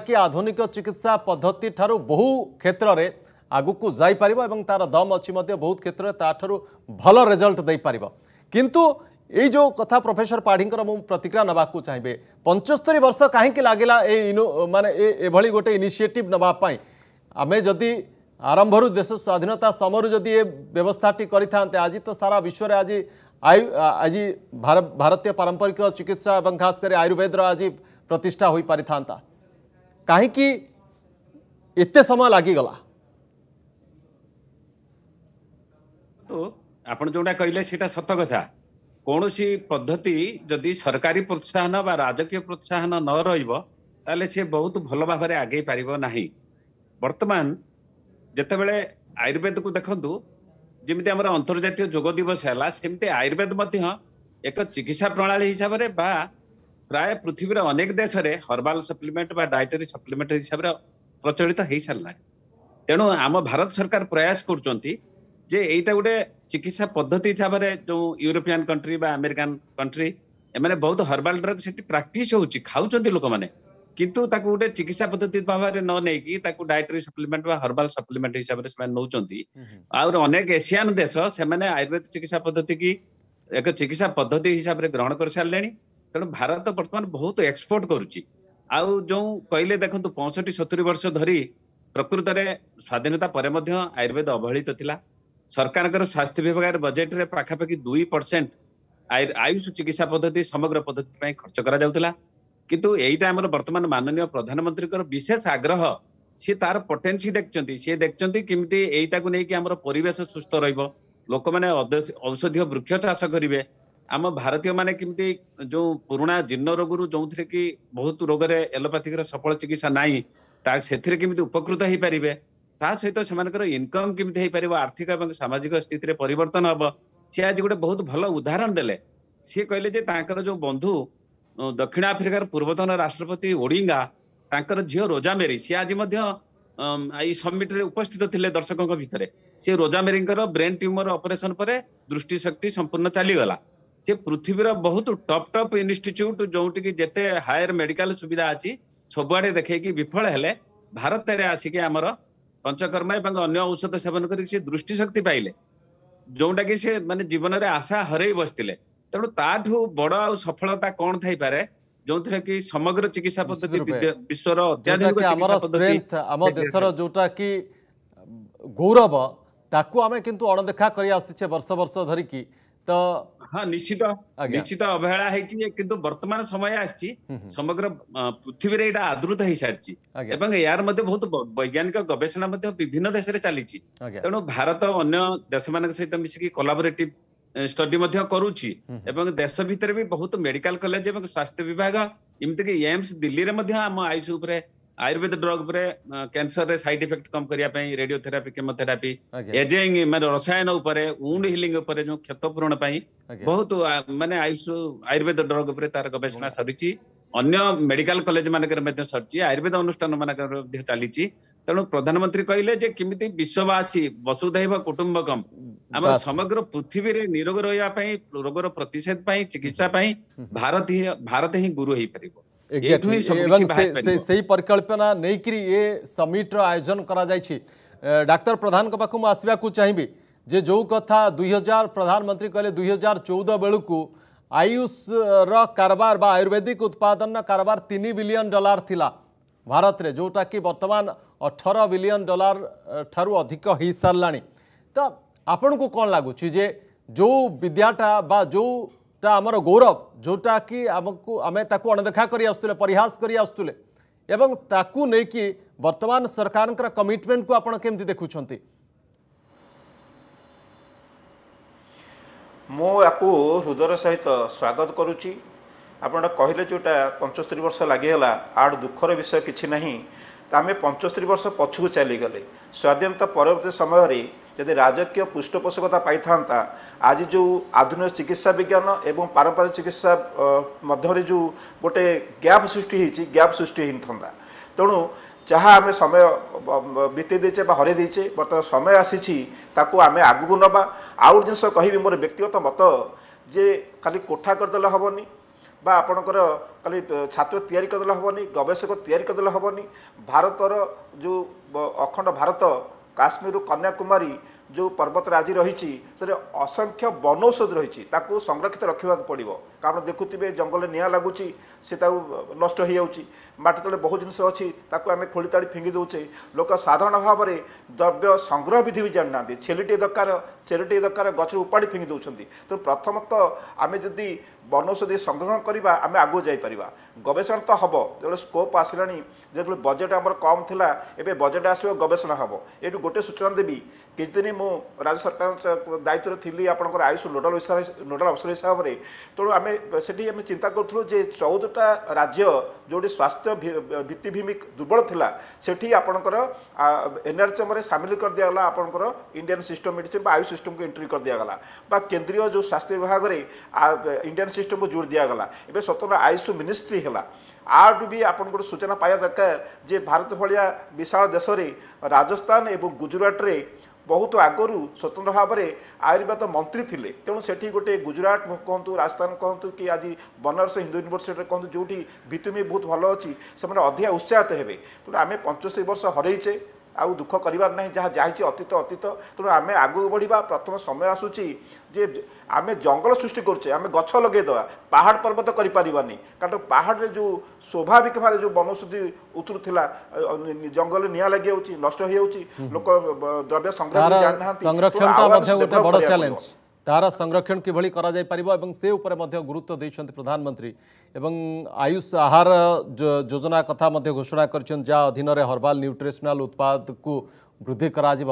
কি আধুনিক চিকিৎসা পদ্ধতি ঠার বহু ক্ষেত্রে আগুক যাইপার এবং তার দম অছি মধ্যে বহুত ক্ষেত্রে তাঠারু ভালো রেজল্ট দেইপারিব किंतु এই যে কথা প্রফেসর পাঢ়ীঙ্কর মু প্রতিক্রিয়া নেওয়া চাইবে পঞ্চস্তরী বর্ষ কাহিকি লাগিলা এই মানে এভাবে গোটে ইনিসিয়েটিভ নেওয়া আমি যদি আরম্ভর দেশ স্বাধীনতা সমর যদি এ ব্যবস্থাটি করে থাকে আজ তো সারা বিশ্বরে আজ আজ ভারতীয় পারম্পরিক চিকিৎসা এবং খাস করে আয়ুর্বেদর আজ প্রতিষ্ঠা হয়ে পারি থাকে কাহিকি এত সময় লাগিগলা তো ଆପଣ ଯୋଉଟା କହିଲେ ସେଇଟା ସତ କଥା କୌଣସି ପଦ୍ଧତି ଯଦି ସରକାରୀ ପ୍ରୋତ୍ସାହନ ବା ରାଜକୀୟ ପ୍ରୋତ୍ସାହନ ନ ରହିବ ତାହେଲେ ସେ ବହୁତ ଭଲ ଭାବରେ ଆଗେଇ ପାରିବ ନାହିଁ ବର୍ତ୍ତମାନ ଯେତେବେଳେ ଆୟୁର୍ବେଦକୁ ଦେଖନ୍ତୁ ଯେମିତି ଆମର ଅନ୍ତର୍ଜାତୀୟ ଯୋଗ ଦିବସ ହେଲା ସେମିତି ଆୟୁର୍ବେଦ ମଧ୍ୟ ଏକ ଚିକିତ୍ସା ପ୍ରଣାଳୀ ହିସାବରେ ବା ପ୍ରାୟ ପୃଥିବୀର ଅନେକ ଦେଶରେ ହର୍ବାଲ ସପ୍ଲିମେଣ୍ଟ ବା ଡାଏଟରୀ ସପ୍ଲିମେଣ୍ଟ ହିସାବରେ ପ୍ରଚଳିତ ହେଇସାରିଲାଣି ତେଣୁ ଆମ ଭାରତ ସରକାର ପ୍ରୟାସ କରୁଛନ୍ତି ଯେ ଏଇଟା ଗୋଟେ ଚିକିତ୍ସା ପଦ୍ଧତି ହିସାବରେ ଯୋଉ ୟୁରୋପିଆନ୍ କଣ୍ଟ୍ରି ବା ଆମେରିକାନ୍ କଣ୍ଟ୍ରି ଏମାନେ ବହୁତ ହର୍ବାଲ ଡ୍ରଗ୍ ସେଠି ପ୍ରାକ୍ଟିସ୍ ହଉଛି ଖାଉଛନ୍ତି ଲୋକମାନେ କିନ୍ତୁ ତାକୁ ଗୋଟେ ଚିକିତ୍ସା ପଦ୍ଧତି ଭାବରେ ନ ନେଇକି ତାକୁ ଡାଏଟରୀ ସପ୍ଲିମେଣ୍ଟ ବା ହର୍ବାଲ ସପ୍ଲିମେଣ୍ଟ ହିସାବରେ ସେମାନେ ନଉଛନ୍ତି ଆଉ ଅନେକ ଏସିଆନ୍ ଦେଶ ସେମାନେ ଆୟୁର୍ବେଦ ଚିକିତ୍ସା ପଦ୍ଧତି କି ଏକ ଚିକିତ୍ସା ପଦ୍ଧତି ହିସାବରେ ଗ୍ରହଣ କରିସାରିଲେଣି ତେଣୁ ଭାରତ ବର୍ତ୍ତମାନ ବହୁତ ଏକ୍ସପୋର୍ଟ କରୁଛି ଆଉ ଯୋଉ କହିଲେ ଦେଖନ୍ତୁ ପଞ୍ଚଷଠି ସତୁରି ବର୍ଷ ଧରି ପ୍ରକୃତରେ ସ୍ୱାଧୀନତା ପରେ ମଧ୍ୟ ଆୟୁର୍ବେଦ ଅବହେଳିତ ଥିଲା ସରକାରଙ୍କର ସ୍ୱାସ୍ଥ୍ୟ ବିଭାଗର ବଜେଟରେ ପାଖାପାଖି ଦୁଇ ପରସେଣ୍ଟ ଆୟୁଷ ଚିକିତ୍ସା ପଦ୍ଧତି ସମଗ୍ର ପଦ୍ଧତି ପାଇଁ ଖର୍ଚ୍ଚ କରାଯାଉଥିଲା କିନ୍ତୁ ଏଇଟା ଆମର ବର୍ତ୍ତମାନ ମାନନୀୟ ପ୍ରଧାନମନ୍ତ୍ରୀଙ୍କର ବିଶେଷ ଆଗ୍ରହ ସିଏ ତାର ପଟେନ୍ସି ଦେଖିଛନ୍ତି ସିଏ ଦେଖିଛନ୍ତି କେମିତି ଏଇଟାକୁ ନେଇକି ଆମର ପରିବେଶ ସୁସ୍ଥ ରହିବ ଲୋକମାନେ ଔଷଧୀୟ ବୃକ୍ଷ ଚାଷ କରିବେ ଆମ ଭାରତୀୟମାନେ କେମିତି ଯୋଉ ପୁରୁଣା ଜୀର୍ଣ୍ଣ ରୋଗରୁ ଯେଉଁଥିରେ କି ବହୁତ ରୋଗରେ ଏଲୋପାଥିକର ସଫଳ ଚିକିତ୍ସା ନାହିଁ ତା ସେଥିରେ କେମିତି ଉପକୃତ ହେଇପାରିବେ ତା ସହିତ ସେମାନଙ୍କର ଇନକମ୍ କେମିତି ହେଇପାରିବ ଆର୍ଥିକ ଏବଂ ସାମାଜିକ ସ୍ଥିତିରେ ପରିବର୍ତ୍ତନ ହବ ସିଏ ଆଜି ଗୋଟେ ବହୁତ ଭଲ ଉଦାହରଣ ଦେଲେ ସିଏ କହିଲେ ଯେ ତାଙ୍କର ଯୋଉ ବନ୍ଧୁ ଦକ୍ଷିଣ ଆଫ୍ରିକାର ପୂର୍ବତନ ରାଷ୍ଟ୍ରପତି ଓଡିଙ୍ଗା ତାଙ୍କର ଝିଅ ରୋଜାମେରି ସିଏ ଆଜି ମଧ୍ୟ ଏଇ ସମିଟରେ ଉପସ୍ଥିତ ଥିଲେ ଦର୍ଶକଙ୍କ ଭିତରେ ସେ ରୋଜାମେରିଙ୍କର ବ୍ରେନ୍ ଟ୍ୟୁମର ଅପରେସନ ପରେ ଦୃଷ୍ଟିଶକ୍ତି ସମ୍ପୂର୍ଣ୍ଣ ଚାଲିଗଲା ସେ ପୃଥିବୀର ବହୁତ ଟପ୍ ଟପ୍ ଇନଷ୍ଟିଚ୍ୟୁଟ୍ ଯୋଉଠିକି ଯେତେ ହାୟର ମେଡିକାଲ ସୁବିଧା ଅଛି ସବୁଆଡେ ଦେଖେଇକି ବିଫଳ ହେଲେ ଭାରତରେ ଆସିକି ଆମର ପଞ୍ଚକର୍ମା ଏବଂ ଅନ୍ୟ ଔଷଧ ସେବନ କରିକି ସେ ଦୃଷ୍ଟିଶକ୍ତି ପାଇଲେ ଯୋଉଟାକି ସେ ମାନେ ଜୀବନରେ ଆଶା ହରେଇ ବସିଥିଲେ ତେଣୁ ତାଠୁ ବଡ ଆଉ ସଫଳତା କଣ ଥାଇପାରେ ଯୋଉଥିରେ କି ସମଗ୍ର ଚିକିତ୍ସା ପଦ୍ଧତି ବିଶ୍ୱର ଆମ ଦେଶର ଯୋଉଟା କି ଗୌରବ ତାକୁ ଆମେ କିନ୍ତୁ ଅଣଦେଖା କରି ଆସିଛେ ବର୍ଷ ବର୍ଷ ଧରିକି ତ ହଁ ନିଶ୍ଚିତ ନିଶ୍ଚିତ ଅବହେଳା ହେଇଛି କିନ୍ତୁ ବର୍ତ୍ତମାନ ସମୟ ଆସିଛି ସମଗ୍ର ପୃଥିବୀରେ ଏଇଟା ଆଦୃତ ହେଇସାରିଛି ଏବଂ ଏହାର ମଧ୍ୟ ବହୁତ ବୈଜ୍ଞାନିକ ଗବେଷଣା ମଧ୍ୟ ବିଭିନ୍ନ ଦେଶରେ ଚାଲିଛି ତେଣୁ ଭାରତ ଅନ୍ୟ ଦେଶମାନଙ୍କ ସହିତ ମିଶିକି କୋଲାବରେଟିଭ ଷ୍ଟଡି ମଧ୍ୟ କରୁଛି ଏବଂ ଦେଶ ଭିତରେ ବି ବହୁତ ମେଡିକାଲ କଲେଜ ଏବଂ ସ୍ୱାସ୍ଥ୍ୟ ବିଭାଗ ଏମିତିକି ଏମ୍ସ ଦିଲ୍ଲୀରେ ମଧ୍ୟ ଆମ ଆୟୁଷ ଉପରେ आयुर्वेद ड्रग रे कैंसर रे साइड इफेक्ट कम करिया पई रेडियोथेरापी केमोथेरापी एजिंग माने रसायन ऊपर वुंड हीलिंग ऊपर जो क्षतपूरण पई बहुत माने आयुष आयुर्वेद ड्रग ऊपर तार गवेषणा सरिची ଅନ୍ୟ ମେଡିକାଲ କଲେଜ ମାନଙ୍କରେ ମଧ୍ୟ ସରିଛି ଆୟୁର୍ବେଦ ଅନୁଷ୍ଠାନ ମାନଙ୍କରେ ମଧ୍ୟ ଚାଲିଛି ତେଣୁ ପ୍ରଧାନମନ୍ତ୍ରୀ କହିଲେ ଯେ କେମିତି ବିଶ୍ୱବାସୀ ବସୁଧୈବ କୁଟୁମ୍ବକମ ଆମ ସମଗ୍ର ପୃଥିବୀରେ ନିରୋଗ ରହିବା ପାଇଁ ରୋଗର ପ୍ରତିଷେଧ ପାଇଁ ଚିକିତ୍ସା ପାଇଁ ଭାରତ ହିଁ ଭାରତ ହିଁ ଗୁରୁ ହେଇପାରିବ सही परिकल्पना नहीं कि ये समिट्र आयोजन कर डाक्तर प्रधान पाख मुझे आसवाक चाहिए जे जो कथा दुई हजार प्रधानमंत्री कह दुई हजार चौदह बेलू आयुष कारबार आयुर्वेदिक उत्पादन कारबार तीन बिलियन डलार थिला भारत रे जोटा कि वर्तमान अठर बिलियन डलार ठार अधिक हो सारा तो आपण को कौन लगुच जो विद्याटा जो ଟା ଆମର ଗୌରବ ଯେଉଁଟାକି ଆମକୁ ଆମେ ତାକୁ ଅଣଦେଖା କରି ଆସୁଥିଲେ ପରିହାସ କରି ଆସୁଥିଲେ ଏବଂ ତାକୁ ନେଇକି ବର୍ତ୍ତମାନ ସରକାରଙ୍କର କମିଟମେଣ୍ଟକୁ ଆପଣ କେମିତି ଦେଖୁଛନ୍ତି ମୁଁ ୟାକୁ ହୃଦୟର ସହିତ ସ୍ୱାଗତ କରୁଛି ଆପଣ କହିଲେ ଯେଉଁଟା ପଞ୍ଚସ୍ତରୀ ବର୍ଷ ଲାଗିଗଲା ଆଡ଼ ଦୁଃଖର ବିଷୟ କିଛି ନାହିଁ ତ ଆମେ ପଞ୍ଚସ୍ତରୀ ବର୍ଷ ପଛକୁ ଚାଲିଗଲେ ସ୍ୱାଧୀନତା ପରବର୍ତ୍ତୀ ସମୟରେ ଯଦି ରାଜକୀୟ ପୃଷ୍ଠପୋଷକତା ପାଇଥାନ୍ତା ଆଜି ଯେଉଁ ଆଧୁନିକ ଚିକିତ୍ସା ବିଜ୍ଞାନ ଏବଂ ପାରମ୍ପରିକ ଚିକିତ୍ସା ମଧ୍ୟରେ ଯେଉଁ ଗୋଟେ ଗ୍ୟାପ୍ ସୃଷ୍ଟି ହୋଇଛି ଗ୍ୟାପ୍ ସୃଷ୍ଟି ହୋଇନଥାନ୍ତା ତେଣୁ ଯାହା ଆମେ ସମୟ ବିତେଇ ଦେଇଛେ ବା ହରେଇ ଦେଇଛେ ବର୍ତ୍ତମାନ ସମୟ ଆସିଛି ତାକୁ ଆମେ ଆଗକୁ ନେବା ଆଉ ଗୋଟେ ଜିନିଷ କହିବି ମୋର ବ୍ୟକ୍ତିଗତ ମତ ଯେ ଖାଲି କୋଠା କରିଦେଲେ ହେବନି ବା ଆପଣଙ୍କର ଖାଲି ଛାତ୍ର ତିଆରି କରିଦେଲେ ହେବନି ଗବେଷକ ତିଆରି କରିଦେଲେ ହେବନି ଭାରତର ଯେଉଁ ଅଖଣ୍ଡ ଭାରତ କାଶ୍ମୀରରୁ କନ୍ୟାକୁମାରୀ ଯେଉଁ ପର୍ବତ ରାଜି ରହିଛି ସେଥିରେ ଅସଂଖ୍ୟ ବନୌଷଧି ରହିଛି ତାକୁ ସଂରକ୍ଷିତ ରଖିବାକୁ ପଡ଼ିବ କାରଣ ଦେଖୁଥିବେ ଜଙ୍ଗଲରେ ନିଆଁ ଲାଗୁଛି ସେ ତାକୁ ନଷ୍ଟ ହୋଇଯାଉଛି ମାଟି ତଳେ ବହୁତ ଜିନିଷ ଅଛି ତାକୁ ଆମେ ଖୋଳିତାଳି ଫିଙ୍ଗି ଦେଉଛେ ଲୋକ ସାଧାରଣ ଭାବରେ ଦ୍ରବ୍ୟ ସଂଗ୍ରହ ବିଧି ବି ଜାଣିନାହାନ୍ତି ଛେଲିଟିଏ ଦରକାର ଛେଲିଟିଏ ଦରକାର ଗଛରୁ ଉପାଡ଼ି ଫିଙ୍ଗି ଦେଉଛନ୍ତି ତେଣୁ ପ୍ରଥମତଃ ଆମେ ଯଦି ବନୌଷଧି ସଂଗ୍ରହ କରିବା ଆମେ ଆଗକୁ ଯାଇପାରିବା ଗବେଷଣା ତ ହେବ ଯେତେବେଳେ ସ୍କୋପ୍ ଆସିଲାଣି ଯେତେବେଳେ ବଜେଟ୍ ଆମର କମ୍ ଥିଲା ଏବେ ବଜେଟ୍ ଆସିବ ଗବେଷଣା ହେବ ଏଇଠୁ ଗୋଟେ ସୂଚନା ଦେବି କିଛିଦିନ ମୁଁ ରାଜ୍ୟ ସରକାରଙ୍କ ଦାୟିତ୍ୱରେ ଥିଲି ଆପଣଙ୍କର ଆୟୁଷ ନୋଡାଲ ହିସାବରେ ନୋଡାଲ ଅଫିସର ହିସାବରେ ତେଣୁ ଆମେ ସେଠି ଆମେ ଚିନ୍ତା କରୁଥିଲୁ ଯେ ଚଉଦଟା ରାଜ୍ୟ ଯେଉଁଠି ସ୍ୱାସ୍ଥ୍ୟ ସ୍ୱାସ୍ଥ୍ୟ ଭିତ୍ତିଭୂମି ଦୁର୍ବଳ ଥିଲା ସେଠି ଆପଣଙ୍କର ଏନ୍ଆର୍ଏଚ୍ଏମ୍ରେ ସାମିଲ କରିଦିଆଗଲା ଆପଣଙ୍କର ଇଣ୍ଡିଆନ୍ ସିଷ୍ଟମ୍ ମେଡ଼ିସିନ୍ ବା ଆୟୁ ସିଷ୍ଟମ୍କୁ ଏଣ୍ଟ୍ରି କରିଦିଆଗଲା ବା କେନ୍ଦ୍ରୀୟ ଯେଉଁ ସ୍ୱାସ୍ଥ୍ୟ ବିଭାଗରେ ଇଣ୍ଡିଆନ୍ ସିଷ୍ଟମ୍କୁ ଯୋଡ଼ି ଦିଆଗଲା ଏବେ ସ୍ୱତନ୍ତ୍ର ଆୟୁଷ ମିନିଷ୍ଟ୍ରି ହେଲା ଆଠୁ ବି ଆପଣଙ୍କର ସୂଚନା ପାଇବା ଦରକାର ଯେ ଭାରତ ଭଳିଆ ବିଶାଳ ଦେଶରେ ରାଜସ୍ଥାନ ଏବଂ ଗୁଜୁରାଟରେ ବହୁତ ଆଗରୁ ସ୍ୱତନ୍ତ୍ର ଭାବରେ ଆୟୁର୍ବେଦ ମନ୍ତ୍ରୀ ଥିଲେ ତେଣୁ ସେଠି ଗୋଟେ ଗୁଜୁରାଟ କୁହନ୍ତୁ ରାଜସ୍ଥାନ କୁହନ୍ତୁ କି ଆଜି ବନାରସ ହିନ୍ଦୁ ୟୁନିଭର୍ସିଟିରେ କୁହନ୍ତୁ ଯେଉଁଠି ଭିତ୍ତିଭୂମି ବହୁତ ଭଲ ଅଛି ସେମାନେ ଅଧିକା ଉତ୍ସାହିତ ହେବେ ତେଣୁ ଆମେ ପଞ୍ଚସ୍ତରୀ ବର୍ଷ ହରେଇଛେ ଆଉ ଦୁଃଖ କରିବାର ନାହିଁ ଯାହା ଯାଇଛି ଅତୀତ ଅତୀତ ତେଣୁ ଆମେ ଆଗକୁ ବଢ଼ିବା ପ୍ରଥମ ସମୟ ଆସୁଛି ଯେ ଆମେ ଜଙ୍ଗଲ ସୃଷ୍ଟି କରୁଛେ ଆମେ ଗଛ ଲଗାଇଦେବା ପାହାଡ଼ ପର୍ବତ କରିପାରିବାନି କାରଣ ପାହାଡ଼ରେ ଯେଉଁ ସ୍ୱାଭାବିକ ଭାବରେ ଯେଉଁ ବନୌଷଧି ଉତୁରୁଥିଲା ଜଙ୍ଗଲରେ ନିଆଁ ଲାଗିଯାଉଛି ନଷ୍ଟ ହେଇଯାଉଛି ଲୋକ ଦ୍ରବ୍ୟ ସଂଗ୍ରହ ଜାଣିନାହାନ୍ତି ତାହାର ସଂରକ୍ଷଣ କିଭଳି କରାଯାଇପାରିବ ଏବଂ ସେ ଉପରେ ମଧ୍ୟ ଗୁରୁତ୍ୱ ଦେଇଛନ୍ତି ପ୍ରଧାନମନ୍ତ୍ରୀ ଏବଂ ଆୟୁଷ ଆହାର ଯୋଜନା କଥା ମଧ୍ୟ ଘୋଷଣା କରିଛନ୍ତି ଯାହା ଅଧୀନରେ ହର୍ବାଲ ନ୍ୟୁଟ୍ରିସନାଲ ଉତ୍ପାଦକୁ ବୃଦ୍ଧି କରାଯିବ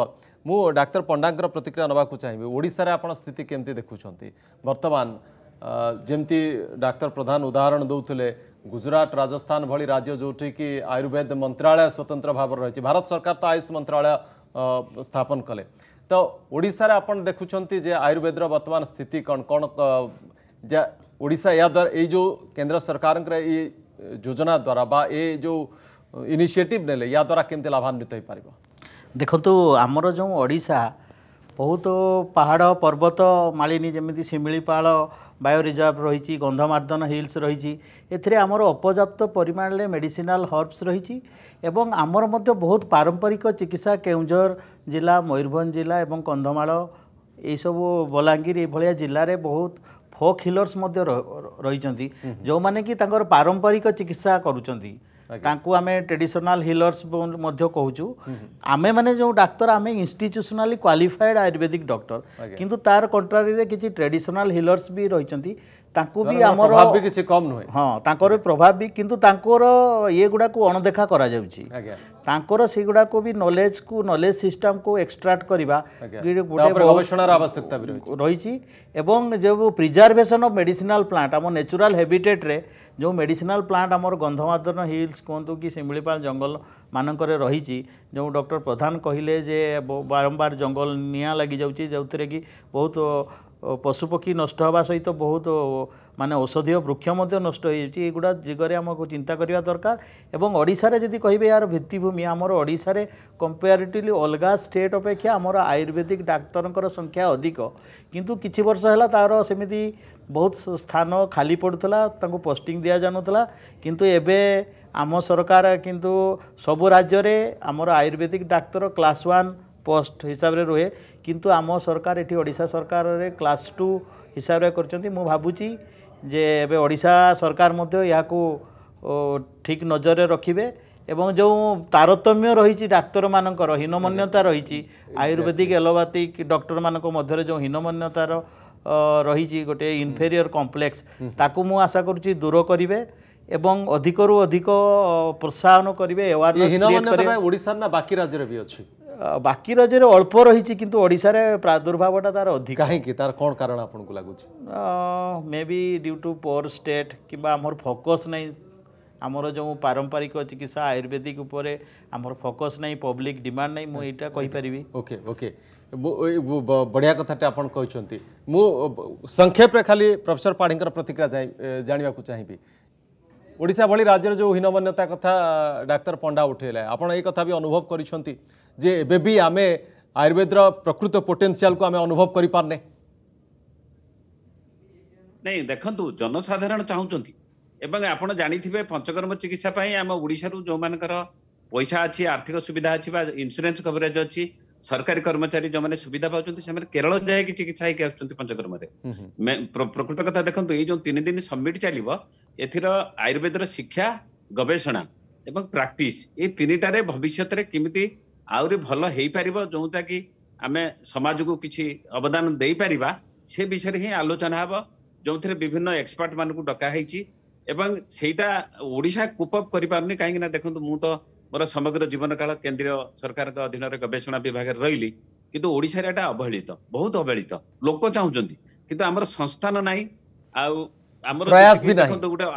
ମୁଁ ଡାକ୍ତର ପଣ୍ଡାଙ୍କର ପ୍ରତିକ୍ରିୟା ନେବାକୁ ଚାହିଁବି ଓଡ଼ିଶାରେ ଆପଣ ସ୍ଥିତି କେମିତି ଦେଖୁଛନ୍ତି ବର୍ତ୍ତମାନ ଯେମିତି ଡାକ୍ତର ପ୍ରଧାନ ଉଦାହରଣ ଦେଉଥିଲେ ଗୁଜରାଟ ରାଜସ୍ଥାନ ଭଳି ରାଜ୍ୟ ଯେଉଁଠିକି ଆୟୁର୍ବେଦ ମନ୍ତ୍ରାଳୟ ସ୍ୱତନ୍ତ୍ର ଭାବରେ ରହିଛି ଭାରତ ସରକାର ତ ଆୟୁଷ ମନ୍ତ୍ରାଳୟ ସ୍ଥାପନ କଲେ ତ ଓଡ଼ିଶାରେ ଆପଣ ଦେଖୁଛନ୍ତି ଯେ ଆୟୁର୍ବେଦର ବର୍ତ୍ତମାନ ସ୍ଥିତି କ'ଣ କ'ଣ ଓଡ଼ିଶା ଏହାଦ୍ୱାରା ଏଇ ଯେଉଁ କେନ୍ଦ୍ର ସରକାରଙ୍କର ଏଇ ଯୋଜନା ଦ୍ୱାରା ବା ଏ ଯେଉଁ ଇନିସିଏଟିଭ୍ ନେଲେ ଏହାଦ୍ୱାରା କେମିତି ଲାଭାନ୍ୱିତ ହୋଇପାରିବ ଦେଖନ୍ତୁ ଆମର ଯେଉଁ ଓଡ଼ିଶା ବହୁତ ପାହାଡ଼ ପର୍ବତ ମାଳିନୀ ଯେମିତି ଶିମିଳିପାଳ বায়ো রিজর্ভ রয়েছে গন্ধমার্দন হিলস রয়েছে এতে আমার অপর্যাপ্ত পরিমাণে মেডিসিনাল হর্বস রয়েছে এবং আমার মধ্যে বহুত পারম্পরিক চিকিৎসা কেউঝর জেলা ময়ূরভঞ্জ জেলা এবং কন্ধমাল এইসবু বଲାଙ୍ଗୀର এইভাবে জেলার বহুত ফোক হিলর্স রয়েছেন যে পারম্পরিক চিকিৎসা করুচার ତାଙ୍କୁ ଆମେ ଟ୍ରେଡିସନାଲ୍ ହିଲର୍ସ ମଧ୍ୟ କହୁଛୁ ଆମେ ମାନେ ଯେଉଁ ଡାକ୍ତର ଆମେ ଇନଷ୍ଟିଚ୍ୟୁସନାଲି କ୍ୱାଲିଫାଏଡ୍ ଆୟୁର୍ବେଦିକ ଡକ୍ଟର କିନ୍ତୁ ତାର କଣ୍ଟ୍ରାରିରେ କିଛି ଟ୍ରେଡିସନାଲ୍ ହିଲର୍ସ ବି ରହିଛନ୍ତି ତାଙ୍କୁ ବି ଆମର କିଛି କମ୍ ନୁହେଁ ହଁ ତାଙ୍କର ପ୍ରଭାବ ବି କିନ୍ତୁ ତାଙ୍କର ଇଏ ଗୁଡ଼ାକୁ ଅଣଦେଖା କରାଯାଉଛି ତାଙ୍କର ସେଗୁଡ଼ାକୁ ବି ନଲେଜକୁ ନଲେଜ ସିଷ୍ଟମକୁ ଏକ୍ସଟ୍ରାକ୍ଟ କରିବା ଗବେଷଣାର ଆବଶ୍ୟକତା ବି ରହିଛି ଏବଂ ଯେଉଁ ପ୍ରିଜର୍ଭେସନ୍ ଅଫ୍ ମେଡ଼ିସିନାଲ ପ୍ଲାଣ୍ଟ ଆମ ନ୍ୟାଚୁରାଲ ହେବିଟେଟ୍ରେ ଯେଉଁ ମେଡ଼ିସିନାଲ ପ୍ଲାଣ୍ଟ ଆମର ଗନ୍ଧମାଧନ ହିଲ୍ସ କୁହନ୍ତୁ କି ଶିମିଳିପାଳ ଜଙ୍ଗଲ ମାନଙ୍କରେ ରହିଛି ଯେଉଁ ଡକ୍ଟର ପ୍ରଧାନ କହିଲେ ଯେ ବାରମ୍ବାର ଜଙ୍ଗଲ ନିଆଁ ଲାଗିଯାଉଛି ଯେଉଁଥିରେ କି ବହୁତ ପଶୁପକ୍ଷୀ ନଷ୍ଟ ହେବା ସହିତ ବହୁତ ମାନେ ଔଷଧୀୟ ବୃକ୍ଷ ମଧ୍ୟ ନଷ୍ଟ ହୋଇଯାଉଛି ଏଗୁଡ଼ା ଦିଗରେ ଆମକୁ ଚିନ୍ତା କରିବା ଦରକାର ଏବଂ ଓଡ଼ିଶାରେ ଯଦି କହିବେ ଏହାର ଭିତ୍ତିଭୂମି ଆମର ଓଡ଼ିଶାରେ କମ୍ପେୟାରିଟିଭଲି ଅଲଗା ଷ୍ଟେଟ୍ ଅପେକ୍ଷା ଆମର ଆୟୁର୍ବେଦିକ ଡାକ୍ତରଙ୍କର ସଂଖ୍ୟା ଅଧିକ କିନ୍ତୁ କିଛି ବର୍ଷ ହେଲା ତା'ର ସେମିତି ବହୁତ ସ୍ଥାନ ଖାଲି ପଡ଼ୁଥିଲା ତାଙ୍କୁ ପୋଷ୍ଟିଂ ଦିଆଯାଉନଥିଲା କିନ୍ତୁ ଏବେ ଆମ ସରକାର କିନ୍ତୁ ସବୁ ରାଜ୍ୟରେ ଆମର Ayurvedic doctor class one post ହିସାବରେ ରୁହେ কিন্তু আম সরকার এটি ওড়শা সরকার ক্লাস টু হিসাবে করছেন মু ভাবুছি যে এবে ওড়শা সরকার মধ্যে ইয়াকু ঠিক নজরে রাখবে এবং যে তারতম্য রয়েছে ডাক্তার মানুষ হীনমন্যতা রয়েছে আয়ুর্বেদিক এলোপাথিক ডক্টর মানক মধ্যে যে হীনমন্যতার রয়েছে গোটে ইনফেরিয়র কমপ্লেক্স তাকে মু আশা করছি দূর করবে এবং অধিকরু অধিক প্রোৎসাহন করবে ওড়িশার না বাকি রাজ্যের বি অছি বাকি রাজ্যের অল্প রয়েছে কিন্তু ওড়শার প্রাদুর্ভাবটা তার অধিক কী তার কোণ কারণ আপনার লাগুছে maybe due to poor state কিংবা আমার ফোকস নাই আমার যে পারম্পরিক চিকিৎসা আয়ুর্বেদিক উপরে আমার ফোকস নাই পব্লিক ডিমান্ড নাই এইটা কইপারিবি ওকে ওকে বড়িয়া কথাটা আপনার কইছন্তি মু সংক্ষেপে খালি প্রফেসর পাড়িঙ্কর প্রতিক্রিয়া যাই জানিবাকু চাহিবি ওড়শা ভি রাজ্যের যে হীনমান্যতা কথা ডাক্তার পণ্ডা উঠাইলে আপনার এই কথা বি অনুভব করছেন যে ବେବି ଆମେ ଆୟୁର୍ବେଦର ପ୍ରକୃତ ପୋଟେନ୍ସିଆଲକୁ ଆମେ ଅନୁଭବ କରିପାରୁନେ ନାଇଁ ଦେଖନ୍ତୁ ଜନସାଧାରଣ ଚାହୁଁଛନ୍ତି ଏବଂ ଆପଣ ଜାଣିଥିବେ ପଞ୍ଚକର୍ମ ଚିକିତ୍ସା ପାଇଁ ଆମ ଓଡ଼ିଶାରୁ ଯେଉଁମାନଙ୍କର ପଇସା ଅଛି ଆର୍ଥିକ ସୁବିଧା ଅଛି ବା ଇନ୍ସୁରାନ୍ସ କଭରେଜ ଅଛି ସରକାରୀ କର୍ମଚାରୀ ଯେଉଁମାନେ ସୁବିଧା ପାଉଛନ୍ତି ସେମାନେ କେରଳ ଯାଇକି ଚିକିତ୍ସା ହେଇକି ଆସୁଛନ୍ତି ପଞ୍ଚକର୍ମରେ ପ୍ରକୃତ କଥା ଦେଖନ୍ତୁ ଏଇ ଯେଉଁ ତିନି ଦିନ ସବମିଟ୍ ଚାଲିବ ଏଥିର ଆୟୁର୍ବେଦର ଶିକ୍ଷା ଗବେଷଣା ଏବଂ ପ୍ରାକ୍ଟିସ୍ ଏଇ ତିନିଟାରେ ଭବିଷ୍ୟତରେ କେମିତି ଆହୁରି ଭଲ ହେଇପାରିବ ଯେଉଁଟାକି ଆମେ ସମାଜକୁ କିଛି ଅବଦାନ ଦେଇପାରିବା ସେ ବିଷୟରେ ହିଁ ଆଲୋଚନା ହେବ ଯେଉଁଥିରେ ବିଭିନ୍ନ ଏକ୍ସପର୍ଟ ମାନଙ୍କୁ ଡକା ହେଇଛି ଏବଂ ସେଇଟା ଓଡ଼ିଶା କୁପ୍ କରିପାରୁନି କାହିଁକି ନା ଦେଖନ୍ତୁ ମୁଁ ତ ମୋର ସମଗ୍ର ଜୀବନ କାଳ କେନ୍ଦ୍ରୀୟ ସରକାରଙ୍କ ଅଧୀନରେ ଗବେଷଣା ବିଭାଗରେ ରହିଲି କିନ୍ତୁ ଓଡ଼ିଶାରେ ଏଇଟା ଅବହେଳିତ ବହୁତ ଅବହେଳିତ ଲୋକ ଚାହୁଁଛନ୍ତି କିନ୍ତୁ ଆମର ସଂସ୍ଥାନ ନାହିଁ ଆଉ ଆମର ଦେଖନ୍ତୁ ଗୋଟେ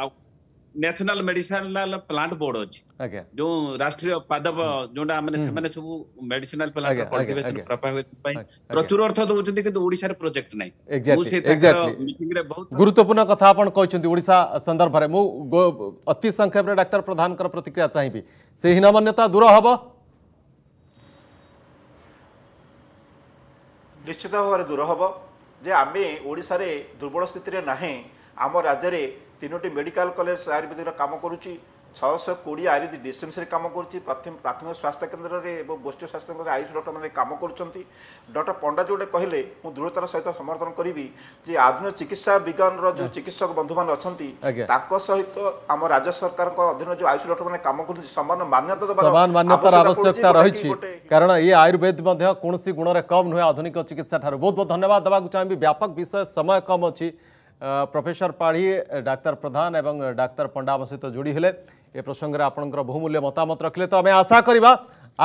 ନ୍ୟାସନାଲ ମେଡିସିନାଲ ପ୍ଲାଣ୍ଟ ବୋର୍ଡ ଅଛି ଆଜ୍ଞା ଯୋଉ ରାଷ୍ଟ୍ରୀୟ ପାଦବ ଯୋଉଟା ମାନେ ସେମାନେ ସବୁ ମେଡିସିନାଲ ପ୍ଲାଣ୍ଟ କଲ୍ଟିଭେସନ ପ୍ରପାଗେସନ ପାଇଁ ପ୍ରଚୁର ଅର୍ଥ ଦଉଛନ୍ତି କିନ୍ତୁ ଓଡ଼ିଶାରେ ପ୍ରୋଜେକ୍ଟ ନାହିଁ ମୁଁ ସେ ମିଟିଂରେ ବହୁତ ଗୁରୁତ୍ୱପୂର୍ଣ୍ଣ କଥା ଆପଣ କହିଛନ୍ତି ଓଡ଼ିଶା ସନ୍ଦର୍ଭରେ ମୁଁ ଅତି ସଂକ୍ଷେପରେ ଡାକ୍ତର ପ୍ରଧାନଙ୍କର ପ୍ରତିକ୍ରିୟା ଚାହିଁବି ସେ ହୀନମନ୍ୟତା ଦୂର ହବ ନିଶ୍ଚିତ ଭାବରେ ଦୂର ହବ ଯେ ଆମେ ଓଡ଼ିଶାରେ ଦୁର୍ବଳ ସ୍ଥିତିରେ ନାହିଁ ଆମ ରାଜ୍ୟରେ ତିନୋଟି ମେଡ଼ିକାଲ କଲେଜ ଆୟୁର୍ବେଦିକର କାମ କରୁଛି ଛଅଶହ କୋଡ଼ିଏ ଆୟୁର୍ବେଦିକ ଡିସପେନ୍ସରୀ କାମ କରୁଛି ପ୍ରାଥମିକ ସ୍ୱାସ୍ଥ୍ୟ କେନ୍ଦ୍ରରେ ଏବଂ ଗୋଷ୍ଠୀ ସ୍ୱାସ୍ଥ୍ୟ କେନ୍ଦ୍ରରେ ଆୟୁଷ ଡକ୍ଟରମାନେ କାମ କରୁଛନ୍ତି ଡକ୍ଟର ପଣ୍ଡା ଯେଉଁଟା କହିଲେ ମୁଁ ଦୃଢ଼ତାର ସହିତ ସମର୍ଥନ କରିବି ଯେ ଆଧୁନିକ ଚିକିତ୍ସା ବିଜ୍ଞାନର ଯେଉଁ ଚିକିତ୍ସକ ବନ୍ଧୁମାନେ ଅଛନ୍ତି ତାଙ୍କ ସହିତ ଆମ ରାଜ୍ୟ ସରକାରଙ୍କ ଅଧୀନରେ ଯେଉଁ ଆୟୁଷ ଡକ୍ଟରମାନେ କାମ କରୁଛନ୍ତି ସମାନ ମାନ୍ୟତା ଦେବା ସମାନ ମାନ୍ୟତାର ଆବଶ୍ୟକତା ରହିଛି କାରଣ ଏ ଆୟୁର୍ବେଦ ମଧ୍ୟ କୌଣସି ଗୁଣରେ କମ୍ ନୁହେଁ ଆଧୁନିକ ଚିକିତ୍ସା ଠାରୁ ବହୁତ ବହୁତ ଧନ୍ୟବାଦ ଦେବାକୁ ଚାହିଁବି ବ୍ୟାପକ ବିଷୟ ସମୟ କମ୍ ଅଛି প্রফেসর পাড়ি ডাক্তার প্রধান এবং ডাক্তার পণ্ডা আমার সহ যোড়ি হলে এ প্রসঙ্গে আপনার বহুমূল্য মতামত রাখলে তো আমি আশা করা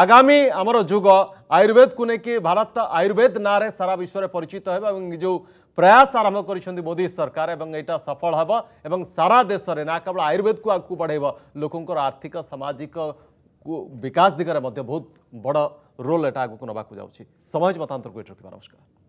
আগামী আমার যুগ আয়ুর্বেদ কু নেই ভারত আয়ুর্বেদ না সারা বিশ্বের পরিচিত হব এবং যে প্রয়াস আরম্ভ করেছেন মোদি সরকার এবং এটা সফল হব এবং সারা দেশে না কেবল আয়ুর্বেদ কু আগুক বড়াইব লোকর আর্থিক সামাজিক বিকাশ দিগরে বহুত বড় रोल एटा आगक नवाक जाऊँगी समाज मतांतर को ये रखा नमस्कार